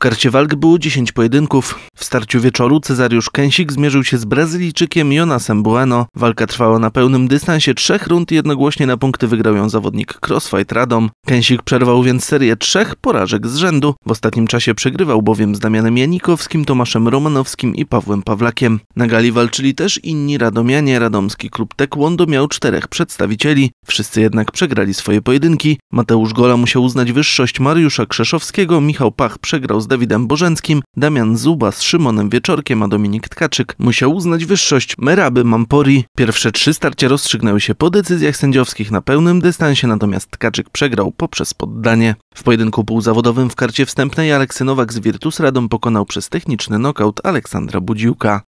karcie walk było 10 pojedynków. W starciu wieczoru Cezariusz Kęsik zmierzył się z Brazylijczykiem Jonasem Bueno. Walka trwała na pełnym dystansie trzech rund i jednogłośnie na punkty wygrał ją zawodnik Crossfight Radom. Kęsik przerwał więc serię trzech porażek z rzędu. W ostatnim czasie przegrywał bowiem z Damianem Janikowskim, Tomaszem Romanowskim i Pawłem Pawlakiem. Na gali walczyli też inni radomianie. Radomski klub Tekwondo miał czterech przedstawicieli. Wszyscy jednak przegrali swoje pojedynki. Mateusz Gola musiał uznać wyższość Mariusza Krzeszowskiego, Michał Pach przegrał z Dawidem Bożenckim, Damian Zuba z Szymonem Wieczorkiem, a Dominik Tkaczyk musiał uznać wyższość Meraby Mampori. Pierwsze trzy starcia rozstrzygnęły się po decyzjach sędziowskich na pełnym dystansie, natomiast Tkaczyk przegrał poprzez poddanie. W pojedynku półzawodowym w karcie wstępnej Aleksy Nowak z Virtus Radom pokonał przez techniczny nokaut Aleksandra Budziłka.